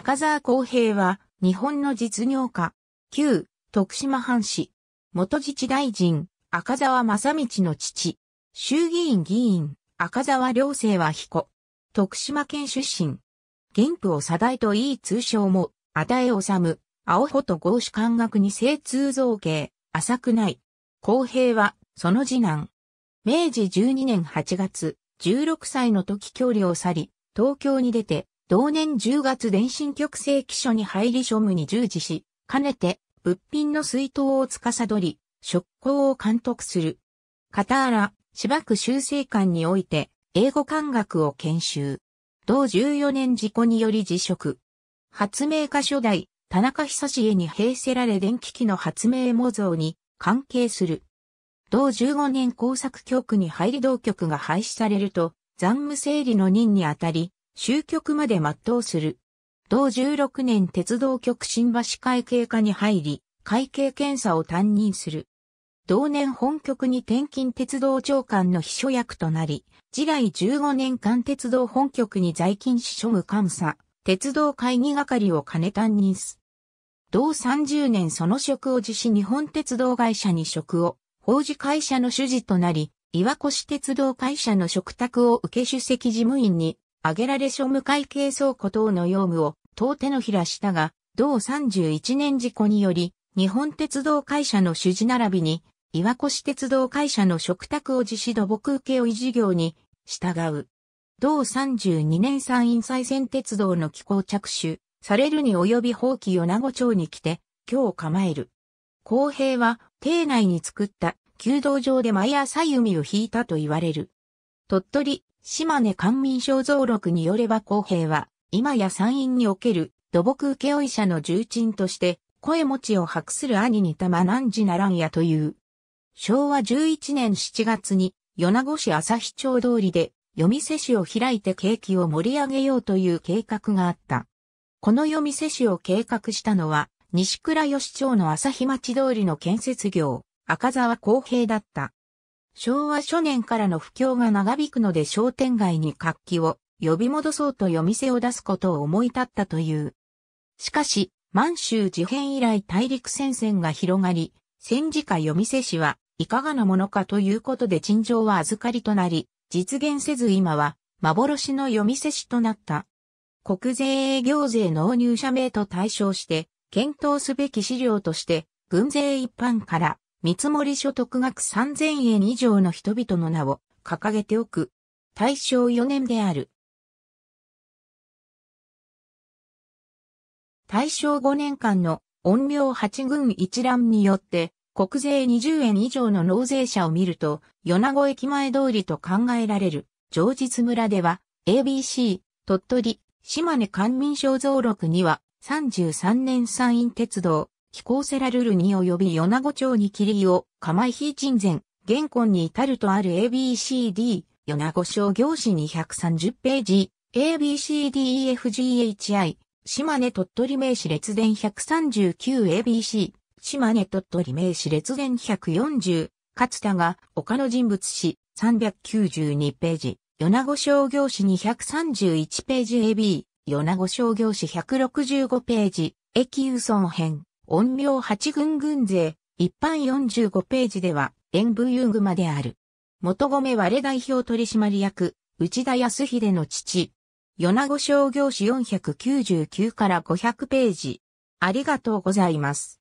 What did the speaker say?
赤沢公平は、日本の実業家、旧、徳島藩士、元自治大臣、赤沢正道の父、衆議院議員、赤沢良生は彦、徳島県出身、元府を左大といい通称も、与え治、む、青穂と合子官学に精通造形、浅くない。公平は、その次男。明治12年8月、16歳の時距離を去り、東京に出て、同年10月電信局正規所に入り庶務に従事し、かねて物品の水筒を司り、職工を監督する。片原、芝区修正館において、英語感学を研修。同14年事故により辞職。発明家初代、田中久志に併せられ電気機の発明模造に関係する。同15年工作局に入り同局が廃止されると、残務整理の任にあたり、終局まで全うする。同16年鉄道局新橋会計課に入り、会計検査を担任する。同年本局に転勤鉄道長官の秘書役となり、次来15年間鉄道本局に在勤し処務監査、鉄道会議係を兼ね担任す。同30年その職を辞し日本鉄道会社に職を、法事会社の主事となり、岩越鉄道会社の職託を受け主席事務員にあげられ諸無会計倉庫等の用具を、当手のひらしたが、同31年事故により、日本鉄道会社の主事並びに、岩越鉄道会社の食卓を実施土木請負事業に従う。同32年山陰再線鉄道の機構着手、されるに及び放棄米子町に来て、今日構える。公平は、邸内に作った、弓道場で毎朝弓を引いたと言われる。鳥取、島根官民肖像録によれば公平は、今や山陰における土木請負者の重鎮として、声持ちを博する兄にたまなんじならんやという。昭和11年7月に、米子市朝日町通りで、夜世市を開いて景気を盛り上げようという計画があった。この夜世市を計画したのは、西倉吉町の朝日町通りの建設業、赤沢公平だった。昭和初年からの不況が長引くので商店街に活気を呼び戻そうと夜店を出すことを思い立ったという。しかし、満州事変以来大陸戦線が広がり、戦時下夜店市はいかがなものかということで陳情は預かりとなり、実現せず今は幻の夜店市となった。国税営業税納入者名と対象して、検討すべき資料として、軍税一般から見積所得額3000円以上の人々の名を掲げておく。大正4年である。大正5年間の恩名八軍一覧によって、国税20円以上の納税者を見ると、米子駅前通りと考えられる、上日村では、ABC、鳥取、島根官民省増録には、33年山陰鉄道、飛行セラルルに及び米子町に霧を、釜井人前、現今に至るとある ABCD、米子商業誌230ページ、ABCDEFGHI、島根鳥取名詞列伝 139ABC、島根鳥取名詞列伝140、勝田が他の人物史392ページ、米子商業誌231ページ AB、米子商業史165ページ、駅輸送編。音量8軍軍勢、一般45ページでは、演武遊具まである。元米れ代表取締役、内田康秀の父。米子商業史499から500ページ。ありがとうございます。